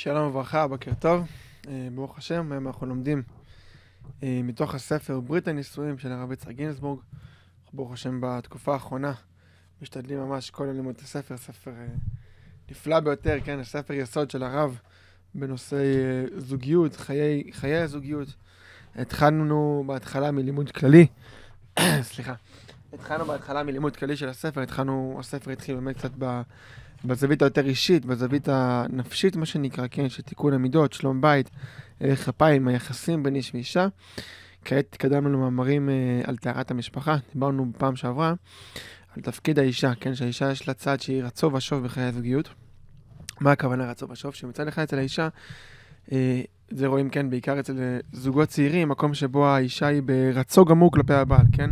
שלום וברכה, בוקר טוב. אה, ברוך השם, היום אנחנו לומדים אה, מתוך הספר ברית הנישואים של הרב יצחק גינסבורג. ברוך השם, בתקופה האחרונה משתדלים ממש כל יום ללמוד את הספר, ספר אה, נפלא ביותר, כן, הספר יסוד של הרב בנושאי זוגיות, חיי, חיי הזוגיות. התחלנו בהתחלה מלימוד כללי, סליחה, התחלנו בהתחלה מלימוד כללי של הספר, התחלנו, הספר התחיל באמת קצת ב... בזווית היותר אישית, בזווית הנפשית, מה שנקרא, כן, של תיקון המידות, שלום בית, ערך אפיים, היחסים בין איש ואישה. כעת התקדמנו למאמרים אה, על טהרת המשפחה, דיברנו בפעם שעברה על תפקיד האישה, כן, שהאישה יש לה צד שהיא רצו ושוב בחיי הזוגיות. מה הכוונה רצו ושוב? שמצד אחד אצל האישה, אה, זה רואים, כן, בעיקר אצל זוגות צעירים, מקום שבו האישה היא ברצו גמור כלפי הבעל, כן?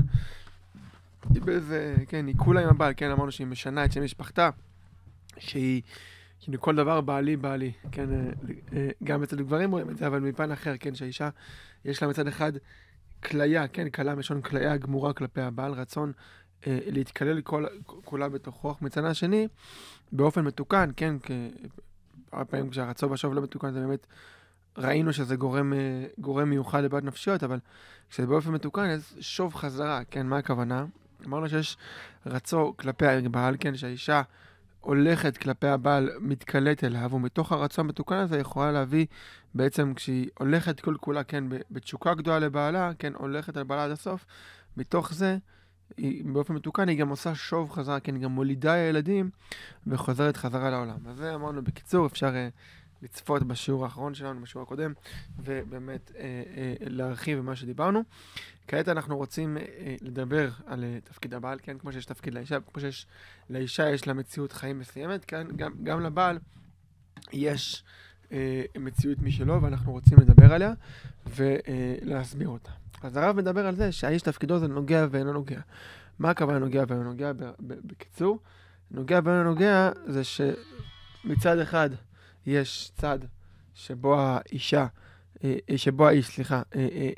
היא באיזה, כן, היא כולה עם הבעל, כן, אמרנו שהיא משנה את שם משפחתה. שהיא, כאילו כל דבר בעלי בעלי, כן, אה, אה, גם אצל גברים רואים את זה, אבל מפן אחר, כן, שהאישה, יש לה מצד אחד כליה, כן, כלה מלשון כליה גמורה כלפי הבעל, רצון אה, להתקלל כל, כולה בתוך רוח, מצד השני, באופן מתוקן, כן, הרבה פעמים כשהרצון בשוב לא מתוקן זה באמת... ראינו שזה גורם, אה, גורם מיוחד לבעיות נפשיות, אבל כשזה באופן מתוקן, אז שוב חזרה, כן, מה הכוונה? אמרנו שיש רצון כלפי הבעל, כן, שהאישה הולכת כלפי הבעל, מתקלט אליו, ומתוך הרצון המתוקן הזה יכולה להביא בעצם כשהיא הולכת כל כולה, כן, בתשוקה גדולה לבעלה, כן, הולכת על בעלה עד הסוף, מתוך זה, היא, באופן מתוקן היא גם עושה שוב חזרה, כן, היא גם מולידה ילדים וחוזרת חזרה לעולם. אז זה אמרנו בקיצור, אפשר... Uh, לצפות בשיעור האחרון שלנו, בשיעור הקודם, ובאמת אה, אה, להרחיב במה שדיברנו. כעת אנחנו רוצים אה, לדבר על אה, תפקיד הבעל, כן? כמו שיש תפקיד לאישה, כמו שיש לאישה יש לה מציאות חיים מסוימת, כן? גם, גם לבעל יש אה, מציאות משלו, ואנחנו רוצים לדבר עליה ולהסביר אה, אותה. אז הרב מדבר על זה שהאיש תפקידו זה נוגע ואינו נוגע. מה הכוונה נוגע ואינו נוגע? בקיצור, נוגע ואינו נוגע זה שמצד אחד, יש צד שבו האישה, אה, אה, שבו האיש, סליחה, אה,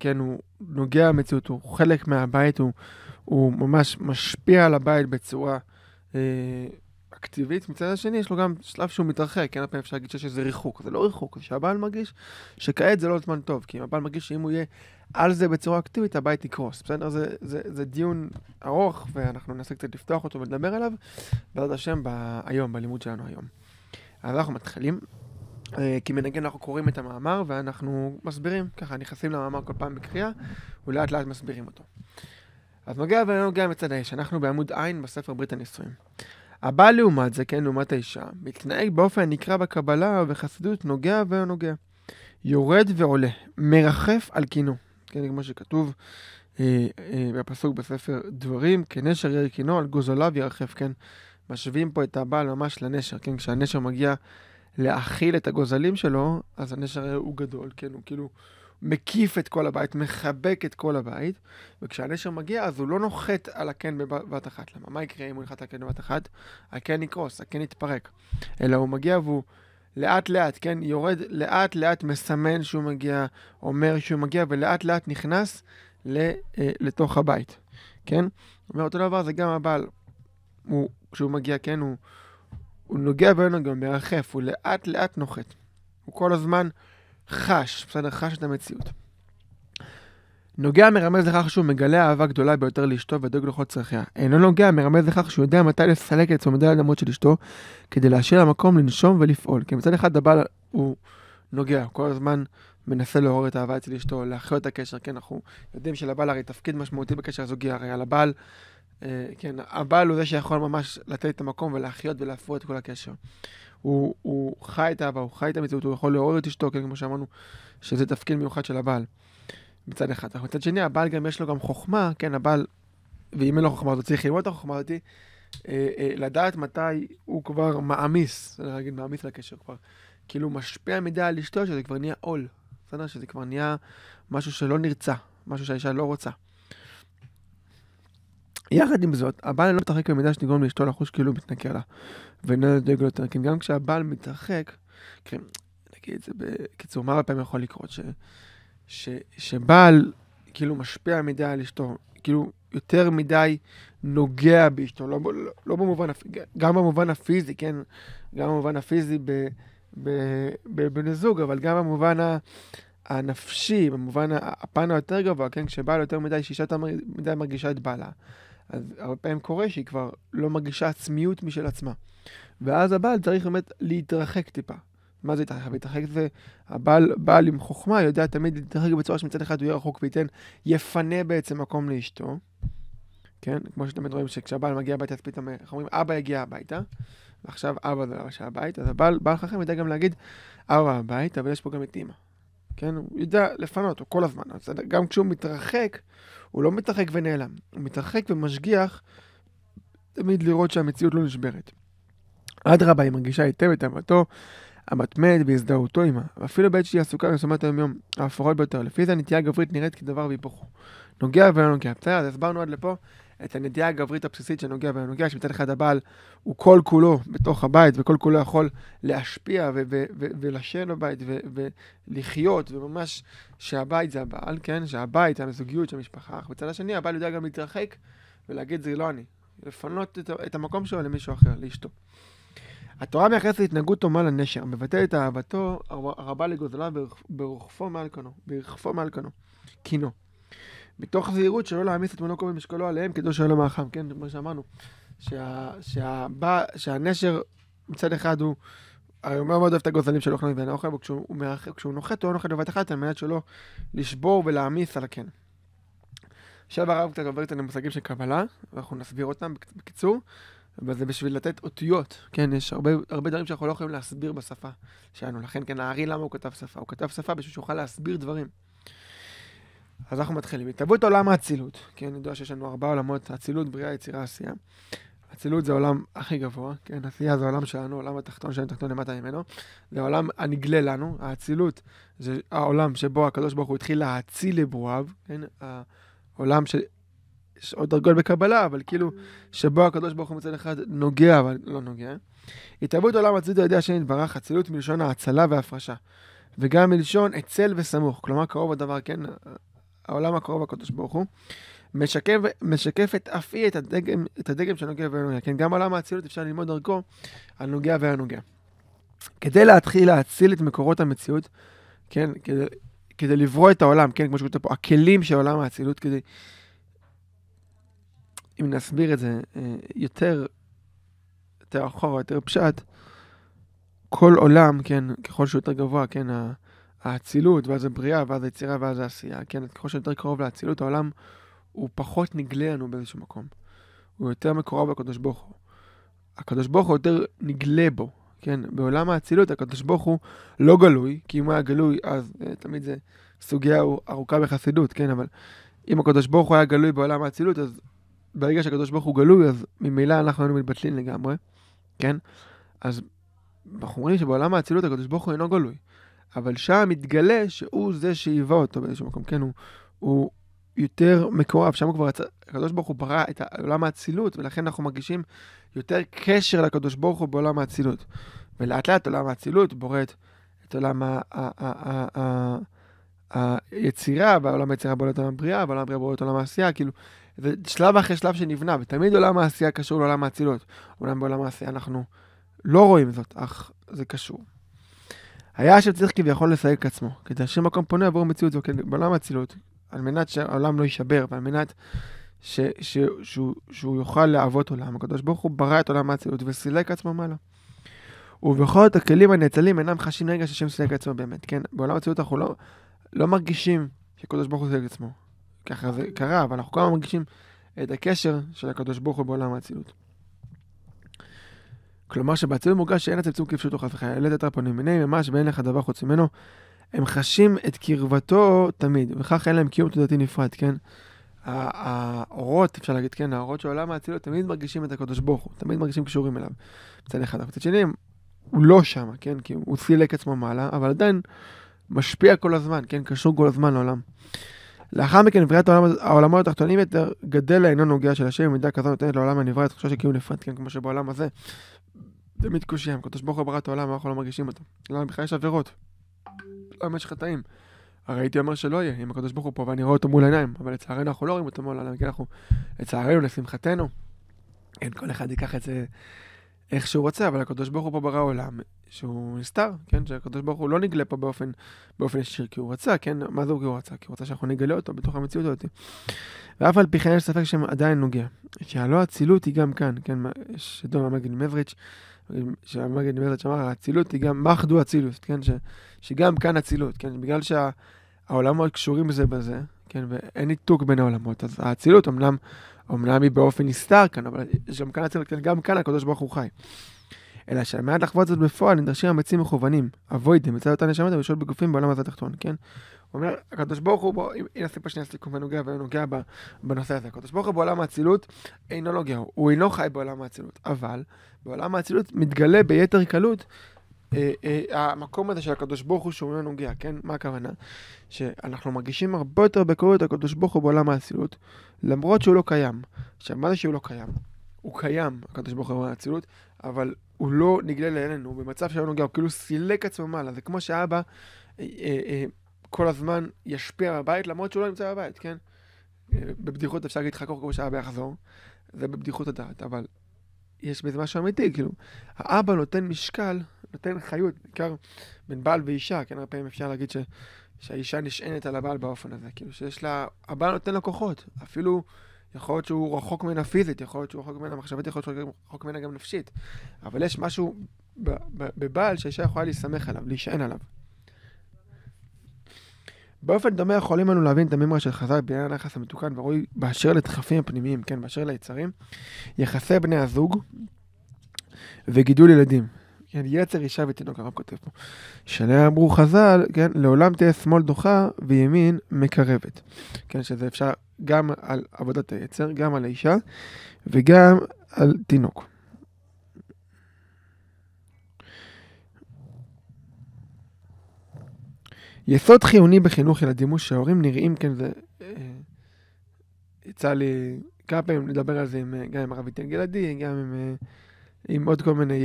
כן, הוא נוגע במציאות, הוא חלק מהבית, הוא, הוא ממש משפיע על הבית בצורה אקטיבית. מצד השני, יש לו גם שלב שהוא מתרחק, כן, הרבה אפשר להגיד שיש איזה ריחוק. זה לא ריחוק, זה שהבעל מרגיש שכעת זה לא זמן טוב, כי אם הבעל מרגיש שאם הוא יהיה על זה בצורה אקטיבית, הבית יקרוס. בסדר? זה, זה, זה דיון ארוך, ואנחנו ננסה קצת לפתוח אותו ולדבר עליו, בעזרת השם, ב- היום, בלימוד שלנו היום. אז אנחנו מתחילים. אה, כי מנגן אנחנו קוראים את המאמר ואנחנו מסבירים, ככה נכנסים למאמר כל פעם בקריאה ולאט לאט מסבירים אותו. אז נוגע ולא נוגע מצד האש, אנחנו בעמוד ע' בספר ברית הנישואים. הבעל לעומת זה, כן, לעומת האישה, מתנהג באופן הנקרא בקבלה ובחסידות נוגע ולא נוגע. יורד ועולה, מרחף על קינו, כן, כמו שכתוב אה, אה, בפסוק בספר דברים, כנשר ירקינו על גוזליו ירחף, כן. משווים פה את הבעל ממש לנשר, כן? כשהנשר מגיע להאכיל את הגוזלים שלו, אז הנשר הוא גדול, כן? הוא כאילו מקיף את כל הבית, מחבק את כל הבית, וכשהנשר מגיע אז הוא לא נוחת על הקן בבת אחת. למה? מה יקרה אם הוא ינחת על הקן בבת אחת? הקן יקרוס, הקן יתפרק. אלא הוא מגיע והוא... לאט לאט, כן, יורד לאט לאט, מסמן שהוא מגיע, אומר שהוא מגיע, ולאט לאט נכנס ל, אה, לתוך הבית, כן? אומר אותו דבר, זה גם הבעל הוא, כשהוא מגיע, כן, הוא, הוא נוגע בנו גם מרחף, הוא לאט לאט נוחת. הוא כל הזמן חש, בסדר? חש את המציאות. נוגע מרמז לכך שהוא מגלה אהבה גדולה ביותר לאשתו ודואג לכל צרכיה. אינו נוגע מרמז לכך שהוא יודע מתי לסלק את צומדי האדמות של אשתו כדי להשאיר לה מקום לנשום ולפעול. כי מצד אחד הבעל הוא נוגע, הוא כל הזמן מנסה לעורר את האהבה אצל אשתו, להחיות את הקשר, כן, אנחנו יודעים שלבעל הרי תפקיד משמעותי בקשר הזוגי, הרי על הבעל אה, כן, הבעל הוא זה שיכול ממש לתת את המקום ולהחיות ולהפרות את כל הקשר. הוא, הוא חי את האהבה, הוא חי את המציאות, הוא יכול לעורר את אשתו, כן, כמו שאמרנו, שזה תפקיד מיוחד של הבעל. מצד אחד. אך מצד שני, הבעל גם יש לו גם חוכמה, כן, הבעל, ואם אין לו חוכמה הוא צריך ללמוד את החוכמה הזאתי, אה, אה, לדעת מתי הוא כבר מעמיס, אני אגיד מעמיס לקשר כבר, כאילו משפיע מדי על אשתו, שזה כבר נהיה עול, בסדר? שזה כבר נהיה משהו שלא נרצה, משהו שהאישה לא רוצה. יחד עם זאת, הבעל לא מתרחק במידה שתגרום לאשתו לחוש כאילו מתנכר לה, ואינו דואג לו יותר, כי כן, גם כשהבעל מתרחק, כן, נגיד את זה בקיצור, מה הרבה פעמים יכול לקרות? ש, ש, שבעל כאילו משפיע מדי על אשתו, כאילו יותר מדי נוגע באשתו, לא, לא, לא במובן, גם במובן הפיזי, כן, גם במובן הפיזי בבני זוג, אבל גם במובן ה... הנפשי, במובן הפן היותר גבוה, כן, כשבעל יותר מדי, שאישה יותר מדי מרגישה את בעלה. אז הרבה פעמים קורה שהיא כבר לא מרגישה עצמיות משל עצמה. ואז הבעל צריך באמת להתרחק טיפה. מה זה להתרחק? להתרחק זה הבעל, בעל עם חוכמה יודע תמיד להתרחק בצורה שמצד אחד הוא יהיה רחוק וייתן, יפנה בעצם מקום לאשתו. כן? כמו שתמיד רואים שכשהבעל מגיע הביתה, אז פתאום איך אומרים, אבא יגיע הביתה, ועכשיו אבא זה אבא לא של הבית, אז הבעל, בעל חכם יודע גם להגיד, אבא הבית, אבל יש פה גם את אימא. כן? הוא יודע לפנות, הוא כל הזמן. אז גם כשהוא מתרחק, הוא לא מתרחק ונעלם. הוא מתרחק ומשגיח תמיד לראות שהמציאות לא נשברת. אדרבה, היא מרגישה היטב את אמתו המתמדת והזדהותו עמה, ואפילו בעת שהיא עסוקה במשימת היום-יום האפורות ביותר. לפי זה הנטייה הגברית נראית כדבר והיפוכו. נוגע ולא נוגע. בסדר, אז הסברנו עד לפה את הנדיעה הגברית הבסיסית שנוגע ונוגע, שמצד אחד הבעל הוא כל כולו בתוך הבית, וכל כולו יכול להשפיע ו- ו- ו- ולשן בבית ו- ולחיות, וממש שהבית זה הבעל, כן? שהבית זה הזוגיות של המשפחה, אך בצד השני הבעל יודע גם להתרחק ולהגיד זה לא אני, לפנות את, את המקום שלו למישהו אחר, לאשתו. התורה מייחסת התנהגות תומה לנשר, מבטא את אהבתו הרבה לגוזליו ברוחפו מעל קנו, ברוחפו מעל קנו, קינו. מתוך זהירות שלא להעמיס את מונוקו במשקלו עליהם כדי שלא מאחם, כן, כמו שאמרנו, שה, שה, שה, שהנשר מצד אחד הוא, אני אומר מאוד אוהב את הגוזלים של אוכלן ואין האוכל, וכשהוא מאח, נוחת הוא לא נוחת בבת אחת על מנת שלא לשבור ולהעמיס על הקן. עכשיו הרב קצת עובר איתנו מושגים של קבלה, ואנחנו נסביר אותם בקיצור, אבל זה בשביל לתת אותיות, כן, יש הרבה, הרבה דברים שאנחנו לא יכולים להסביר בשפה שלנו, לכן כן, הארי למה הוא כתב שפה? הוא כתב שפה בשביל שהוא יוכל להסביר דברים. אז אנחנו מתחילים. התהוות עולם האצילות, כן, אני יודע שיש לנו ארבעה עולמות, אצילות, בריאה, יצירה, עשייה. אצילות זה העולם הכי גבוה, כן, עשייה זה העולם שלנו, העולם התחתון שלנו, תחתון למטה ממנו. זה העולם הנגלה לנו, האצילות זה העולם שבו הקדוש ברוך הוא התחיל להאציל לברואיו, כן, העולם ש... יש עוד דרגות בקבלה, אבל כאילו, שבו הקדוש ברוך הוא מצד אחד נוגע, אבל לא נוגע. התהוות עולם אצילות על ידי השם יתברך, אצילות מלשון ההצלה והפרשה. וגם מלשון אצל וסמוך, כלומר קרוב הדבר, כן, העולם הקרוב הקדוש ברוך הוא, משקף, משקפת אף היא את הדגם, את הדגם של הנוגע והנוגע. כן, גם עולם האצילות אפשר ללמוד דרכו הנוגע והנוגע. כדי להתחיל להציל את מקורות המציאות, כן, כדי, כדי לברוא את העולם, כן, כמו שכותב פה, הכלים של עולם האצילות, כדי... אם נסביר את זה אה, יותר, יותר אחורה, יותר פשט, כל עולם, כן, ככל שהוא יותר גבוה, כן, האצילות, ואז הבריאה, ואז היצירה, ואז העשייה. כן, ככל שיותר קרוב לאצילות, העולם הוא פחות נגלה לנו באיזשהו מקום. הוא יותר מקורב לקדוש ברוך הוא. הקדוש ברוך הוא יותר נגלה בו, כן? בעולם האצילות הקדוש ברוך הוא לא גלוי, כי אם הוא היה גלוי, אז אה, תמיד זה סוגיה ארוכה בחסידות, כן? אבל אם הקדוש ברוך הוא היה גלוי בעולם האצילות, אז ברגע שהקדוש ברוך הוא גלוי, אז ממילא אנחנו היינו מתבטלים לגמרי, כן? אז אנחנו אומרים שבעולם האצילות הקדוש ברוך הוא אינו גלוי. אבל שם מתגלה שהוא זה שהיווה אותו באיזשהו מקום, כן, הוא, הוא יותר מקורב, שם הוא כבר הקדוש ברוך הוא ברא את עולם האצילות, ולכן אנחנו מרגישים יותר קשר לקדוש ברוך הוא בעולם האצילות. ולאט לאט עולם האצילות בורט את עולם היצירה, ועולם היצירה בולט עולם הבריאה, ועולם הבריאה בולט עולם העשייה, כאילו, זה שלב אחרי שלב שנבנה, ותמיד עולם העשייה קשור לעולם האצילות. אולם בעולם העשייה אנחנו לא רואים זאת, אך זה קשור. היה שצריך כביכול לסייג את עצמו, כדי להשאיר מקום פונה עבור מציאות זו, כן בעולם האצילות, על מנת שהעולם לא יישבר, ועל מנת ש, ש, שהוא, שהוא יוכל להוות עולם. הקדוש ברוך הוא ברא את עולם האצילות וסילק עצמו מעלה. ובכל זאת הכלים הנאצלים אינם חשים רגע שהשם סילק עצמו באמת, כן? בעולם האצילות אנחנו לא, לא מרגישים שהקדוש ברוך הוא סילק עצמו. ככה זה קרה, אבל אנחנו כל הזמן מרגישים את הקשר של הקדוש ברוך הוא בעולם האצילות. כלומר שבעצבים מורגש שאין הצמצום כפשוטו חס וחלילה, העלית את הפנים מיני ממש ואין לך דבר חוץ ממנו. הם חשים את קרבתו תמיד, וכך אין להם קיום תודעתי נפרד, כן? האורות, אפשר להגיד, כן, האורות של עולם האצילות תמיד מרגישים את הקדוש ברוך הוא, תמיד מרגישים קשורים אליו. מצד אחד, מצד שני, הוא לא שם, כן? כי הוא סילק עצמו מעלה, אבל עדיין משפיע כל הזמן, כן? קשור כל הזמן לעולם. לאחר מכן, בריאת העולם, העולמות התחתונים יותר, גדל האינו נוגע של השם, במידה כזו נותנת לעולם הנברא את תחושה של קיום נפרד, כן, כמו שבעולם הזה, תמיד קושיה, הקדוש ברוך הוא ברא את העולם, אנחנו לא מרגישים אותו. למה בכלל יש עבירות? למה יש חטאים? הרי הייתי אומר שלא יהיה, אם הקדוש ברוך הוא פה ואני רואה אותו מול העיניים, אבל לצערנו אנחנו לא רואים אותו מול העולם, כי אנחנו, לצערנו, לשמחתנו, כן, כל אחד ייקח את זה איך שהוא רוצה, אבל הקדוש ברוך הוא פה ברא עולם שהוא נסתר, כן, שהקדוש ברוך הוא לא נגלה פה באופן, באופן ישיר, כי הוא רצה, כן, מה זה הוא כי הוא רצה? כי הוא רצה שאנחנו נגלה אותו בתוך המציאות הזאת. ואף על פי כן יש ספק שהם עדיין נוגע, שהלא אצילות היא גם כאן, כן, שדום מגן מבריץ', שהמגד נבלת שאמר, האצילות היא גם מחדו אצילות, כן? ש, שגם כאן אצילות, כן? בגלל שהעולמות קשורים זה בזה, כן? ואין ניתוק בין העולמות. אז האצילות אמנם, אמנם היא באופן נסתר כאן, אבל יש גם כאן אצילות, כן? גם כאן הקדוש ברוך הוא חי. אלא שעל מנת לחוות זאת בפועל נדרשים אמצים מכוונים, אבוידים, מצד אותן נשמות ולשאול בגופים בעולם הזה התחתון, כן? אומר, הקדוש ברוך הוא, בוא, הנה נעשה שנייה סיכום ונוגע ונוגע בנושא הזה, הקדוש ברוך הוא בעולם האצילות אינו נוגע, לא הוא אינו חי בעולם האצילות, אבל בעולם האצילות מתגלה ביתר קלות אה, אה, המקום הזה של הקדוש ברוך הוא שהוא לא נוגע, כן? מה הכוונה? שאנחנו מרגישים הרבה יותר בקלות את הקדוש ברוך הוא בעולם האצילות, למרות שהוא לא קיים. עכשיו, מה זה שהוא לא קיים? הוא קיים, הקדוש ברוך הוא בעולם האצילות, אבל הוא לא נגלה לעינינו, הוא במצב שלא נוגע, הוא כאילו סילק עצמו מעלה, זה כמו שאבא... אה, אה, אה כל הזמן ישפיע על הבית, למרות שהוא לא נמצא בבית, כן? אה, בבדיחות אפשר להגיד חכוך כמו שהאבא יחזור, זה בבדיחות הדעת, אבל יש בזה משהו אמיתי, כאילו, האבא נותן משקל, נותן חיות, בעיקר בין בעל ואישה, כן, הרבה פעמים אפשר להגיד ש, שהאישה נשענת על הבעל באופן הזה, כאילו שיש לה, הבעל נותן לה כוחות, אפילו יכול להיות שהוא רחוק ממנה פיזית, יכול להיות שהוא רחוק ממנה מחשבית, יכול להיות שהוא רחוק ממנה גם נפשית, אבל יש משהו בבעל שהאישה יכולה להסמך עליו, להישען עליו. באופן דומה יכולים לנו להבין את המימרה של חז"ל בעניין היחס המתוקן וראוי באשר לדחפים הפנימיים, כן, באשר ליצרים, יחסי בני הזוג וגידול ילדים. כן, יצר אישה ותינוק, הרב כותב פה. שעליה אמרו חז"ל, כן, לעולם תהיה שמאל דוחה וימין מקרבת. כן, שזה אפשר גם על עבודת היצר, גם על האישה וגם על תינוק. יסוד חיוני בחינוך ילדים הוא שההורים נראים כן, זה... אה, יצא לי כמה פעמים לדבר על זה עם, אה, גם עם הרב איתן גלעדי, גם עם, אה, עם עוד כל מיני,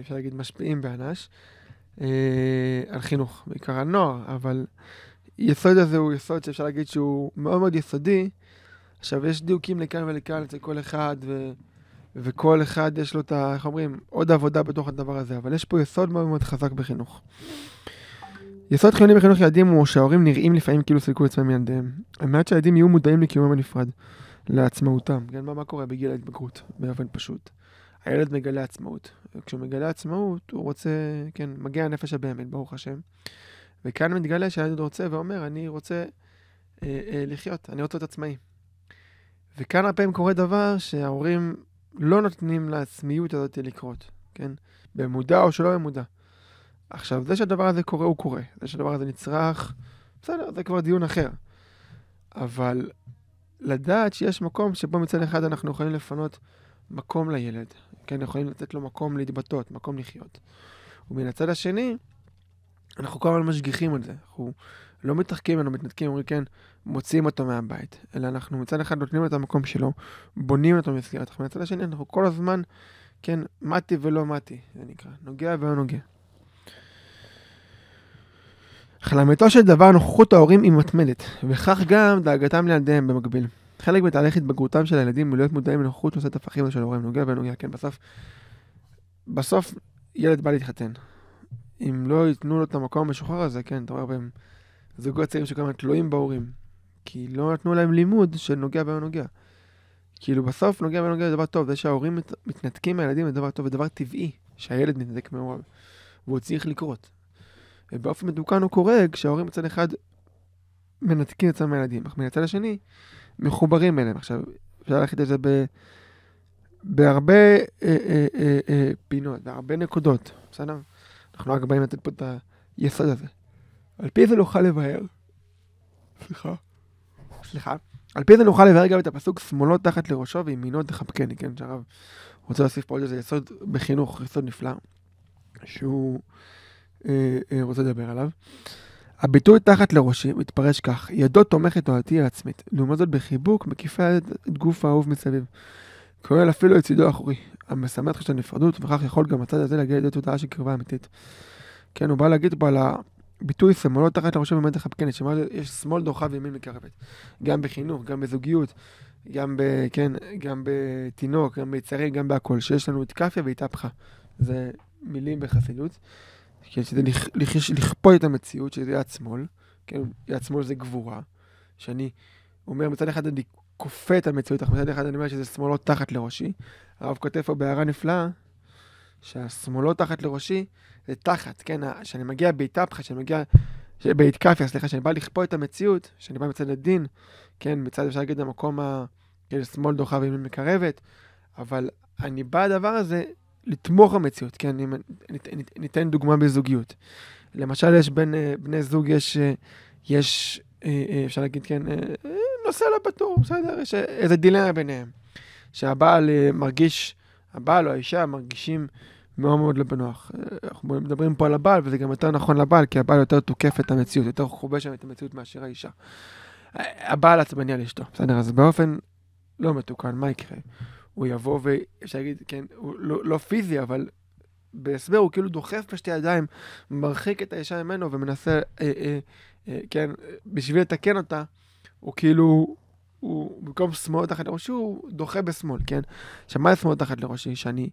אפשר להגיד, משפיעים באנ"ש, על חינוך, בעיקר על נוער, אבל יסוד הזה הוא יסוד שאפשר להגיד שהוא מאוד מאוד יסודי. עכשיו, יש דיוקים לכאן ולכאן אצל כל אחד, ו... וכל אחד יש לו את ה... איך אומרים? עוד עבודה בתוך הדבר הזה, אבל יש פה יסוד מאוד מאוד חזק בחינוך. יסוד חיוני בחינוך ילדים הוא שההורים נראים לפעמים כאילו סילקו עצמם מילדיהם. על מנת שהילדים יהיו מודעים לקיומם הנפרד, לעצמאותם. גם כן, מה, מה קורה בגיל ההתבגרות? באופן פשוט. הילד מגלה עצמאות. כשהוא מגלה עצמאות, הוא רוצה, כן, מגיע הנפש הבאמת, ברוך השם. וכאן מתגלה שהילד רוצה ואומר, אני רוצה אה, אה, לחיות, אני רוצה להיות עצמאי. וכאן הרבה פעמים קורה דבר שההורים לא נותנים לעצמיות הזאת לקרות, כן? במודע או שלא במודע. עכשיו, זה שהדבר הזה קורה, הוא קורה. זה שהדבר הזה נצרך, בסדר, זה כבר דיון אחר. אבל לדעת שיש מקום שבו מצד אחד אנחנו יכולים לפנות מקום לילד, כן, יכולים לתת לו מקום להתבטא, מקום לחיות. ומן הצד השני, אנחנו כל הזמן משגיחים על זה. אנחנו לא מתחקים ממנו, לא מתנתקים, אומרים כן, מוציאים אותו מהבית. אלא אנחנו מצד אחד נותנים לו את המקום שלו, בונים אותו במסגרת, ומן הצד השני אנחנו כל הזמן, כן, מתי ולא מתי, זה נקרא, נוגע ולא נוגע. אך לאמיתו של דבר נוכחות ההורים היא מתמדת, וכך גם דאגתם לילדיהם במקביל. חלק מתהליך התבגרותם של הילדים הוא להיות מודעים לנוכחות נושאת הפכים של ההורים, נוגע ונוגע, כן, בסוף, בסוף ילד בא להתחתן. אם לא ייתנו לו את המקום המשוחרר הזה, כן, אתה רואה בהם זוגות צעירים שכל הזמן תלויים בהורים, כי לא נתנו להם לימוד של נוגע ונוגע. כאילו בסוף נוגע ונוגע זה דבר טוב, זה שההורים מת... מתנתקים מהילדים זה דבר טוב, זה דבר טבעי שהילד מתנתק מהוריו, והוא צריך לקרות. ובאופן מדוקן הוא קורה כשההורים מצד אחד מנתקים את עצמם מהילדים, אך מהצד השני מחוברים אליהם. עכשיו, אפשר ללכת את זה ב... בהרבה אה, אה, אה, אה, פינות, בהרבה נקודות, בסדר? אנחנו רק באים לתת פה את היסוד הזה. על פי זה נוכל לבאר, סליחה, סליחה, על פי זה נוכל לבאר גם את הפסוק שמאלו תחת לראשו וימינו תחבקני, כן, שהרב רוצה להוסיף פה עוד איזה יסוד בחינוך, יסוד נפלא, שהוא... אה, אה, רוצה לדבר עליו. הביטוי תחת לראשי מתפרש כך, ידו תומכת תנועתי עצמית, לעומת זאת בחיבוק מקיפה את גוף האהוב מסביב, כולל אפילו את צידו האחורי, המשמח של הנפרדות, וכך יכול גם הצד הזה להגיע לידי תודעה של קרבה אמיתית. כן, הוא בא להגיד פה על הביטוי שמאלו תחת לראשי באמת החבקנת, שמה יש שמאל דוחה וימין מקרבת, גם בחינוך, גם בזוגיות, גם, ב, כן, גם בתינוק, גם ביצרים, גם בהכל, שיש לנו את כאפיה ואת אפחה. זה מילים בחסידות. כן, שזה לכ, לכ, לכפות את המציאות, שזה יד שמאל, כן, יד שמאל זה גבורה, שאני אומר, מצד אחד אני כופה את המציאות, אך מצד אחד אני אומר שזה שמאלו תחת לראשי. הרב כותב פה בהערה נפלאה, שהשמאלו תחת לראשי זה תחת, כן, כשאני מגיע בית הפחא, כשאני מגיע, בית כפיה, סליחה, כשאני בא לכפות את המציאות, כשאני בא מצד הדין, כן, מצד אפשר להגיד המקום ה... כן, שמאל דוחה וימין מקרבת, אבל אני בא הדבר הזה לתמוך במציאות, כן, אני, נית, ניתן דוגמה בזוגיות. למשל, יש בין אה, בני זוג, יש, אה, יש אה, אפשר להגיד, כן, נושא לא פתור, בסדר, יש איזה דילמה ביניהם. שהבעל מרגיש, הבעל או האישה מרגישים מאוד מאוד לא בנוח. אנחנו מדברים פה על הבעל, וזה גם יותר נכון לבעל, כי הבעל יותר תוקף את המציאות, יותר חובש את המציאות מאשר האישה. הבעל עצבני על אשתו, בסדר? אז באופן לא מתוקן, מה יקרה? הוא יבוא ואפשר להגיד, כן, הוא לא, לא פיזי, אבל בהסבר הוא כאילו דוחף בשתי ידיים, מרחיק את האישה ממנו ומנסה, אה, אה, אה, כן, בשביל לתקן אותה, הוא כאילו, הוא במקום שמאל תחת לראשי, הוא דוחה בשמאל, כן? עכשיו, מה שמאל תחת לראשי? שאני,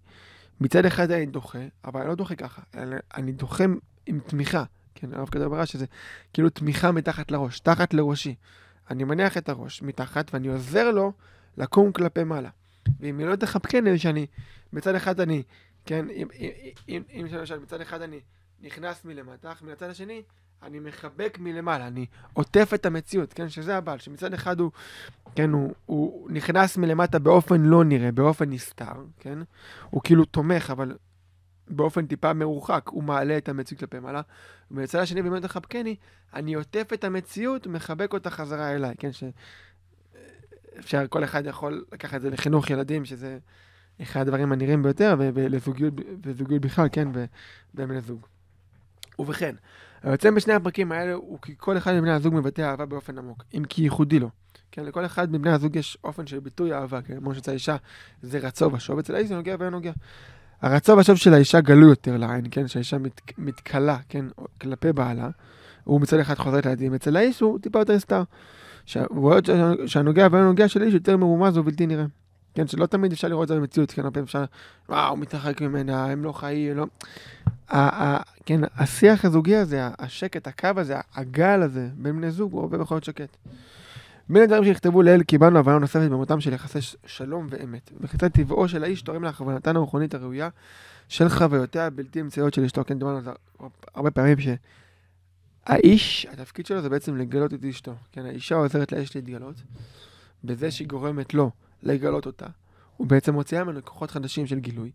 מצד אחד אני דוחה, אבל אני לא דוחה ככה, אני, אני דוחה עם תמיכה, כן? הרב כזה אמרה שזה כאילו תמיכה מתחת לראש, תחת לראשי. אני מניח את הראש מתחת ואני עוזר לו לקום כלפי מעלה. ואם היא לא תחבקן תחבקני, שאני, מצד אחד אני, כן, אם, אם, אם, אם למשל מצד אחד אני נכנס מלמטח, מצד השני, אני מחבק מלמעלה, אני עוטף את המציאות, כן, שזה הבעל, שמצד אחד הוא, כן, הוא, הוא נכנס מלמטה באופן לא נראה, באופן נסתר, כן, הוא כאילו תומך, אבל באופן טיפה מרוחק, הוא מעלה את המציאות כלפי מעלה. ומצד השני, באמת לא החבקני, אני עוטף את המציאות, מחבק אותה חזרה אליי, כן? ש... אפשר, כל אחד יכול לקחת את זה לחינוך ילדים, שזה אחד הדברים הנראים ביותר, ולזוגיות בכלל, כן, ובין בני זוג. ובכן, היוצא בשני הפרקים האלה הוא כי כל אחד מבני הזוג מבטא אהבה באופן עמוק, אם כי ייחודי לו. כן, לכל אחד מבני הזוג יש אופן של ביטוי אהבה, כן, כמו שאצל האישה זה רצו ושוב, אצל האיש זה נוגע ואין נוגע. הרצו ושוב של האישה גלו יותר לעין, כן, שהאישה מת, מתכלה, כן, כלפי בעלה, הוא מצד אחד חוזר את הילדים, אצל האיש הוא טיפה יותר סתר. הוא רואה שהנוגע והלא נוגע של איש יותר מרומז ובלתי נראה. כן, שלא תמיד אפשר לראות את זה במציאות, כן, הרבה אפשר, וואו, מתרחק ממנה, הם לא חיים, לא... כן, השיח הזוגי הזה, השקט, הקו הזה, הגל הזה, בין בני זוג, הוא הרבה בכל זאת שקט. בין הדברים שנכתבו לעיל קיבלנו הבנה נוספת במותם של יחסי שלום ואמת. וכיצד טבעו של האיש תורם להכוונתן הרוחנית הראויה של חוויותיה הבלתי אמצעיות של אשתו. כן, דיברנו על זה הרבה פעמים, האיש, התפקיד שלו זה בעצם לגלות את אשתו. כן, האישה עוזרת לאש להתגלות, בזה שהיא גורמת לו לגלות אותה. הוא בעצם מוציאה ממנו כוחות חדשים של גילוי.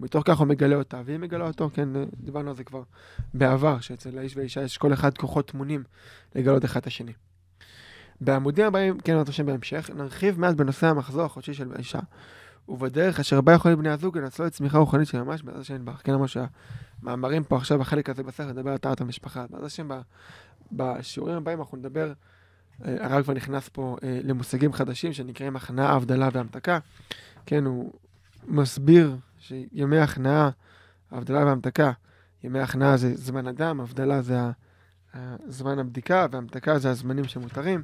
ובתוך כך הוא מגלה אותה, והיא מגלה אותו, כן, דיברנו על זה כבר בעבר, שאצל האיש והאישה יש כל אחד כוחות טמונים לגלות אחד את השני. בעמודים הבאים, כן, נרחיב מעט בנושא המחזור החודשי של האישה, ובדרך אשר בה יכולים בני הזוג לנצלו את צמיחה רוחנית של ממש בעזרת השם נדבך. כן, ממש שהמאמרים פה עכשיו, החלק הזה בסך, נדבר על טעת המשפחה. בעזרת השם, בשיעורים הבאים אנחנו נדבר, אה, הרב כבר נכנס פה אה, למושגים חדשים שנקראים הכנעה, הבדלה והמתקה. כן, הוא מסביר שימי הכנעה, הבדלה והמתקה, ימי הכנעה זה זמן אדם, הבדלה זה זמן הבדיקה, והמתקה זה הזמנים שמותרים.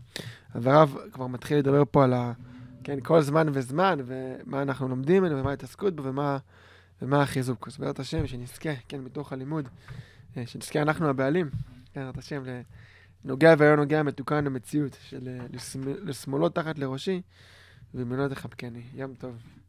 אז הרב כבר מתחיל לדבר פה על ה... כן, כל זמן וזמן, ומה אנחנו לומדים ממנו, ומה ההתעסקות בו, ומה, ומה החיזוק. אז בעזרת השם, שנזכה, כן, מתוך הלימוד, אה, שנזכה אנחנו הבעלים, בעזרת השם, לנוגע ולא נוגע, מתוקן המציאות, של אה, לשמאלות תחת לראשי, ומילות תחבקני. יום טוב.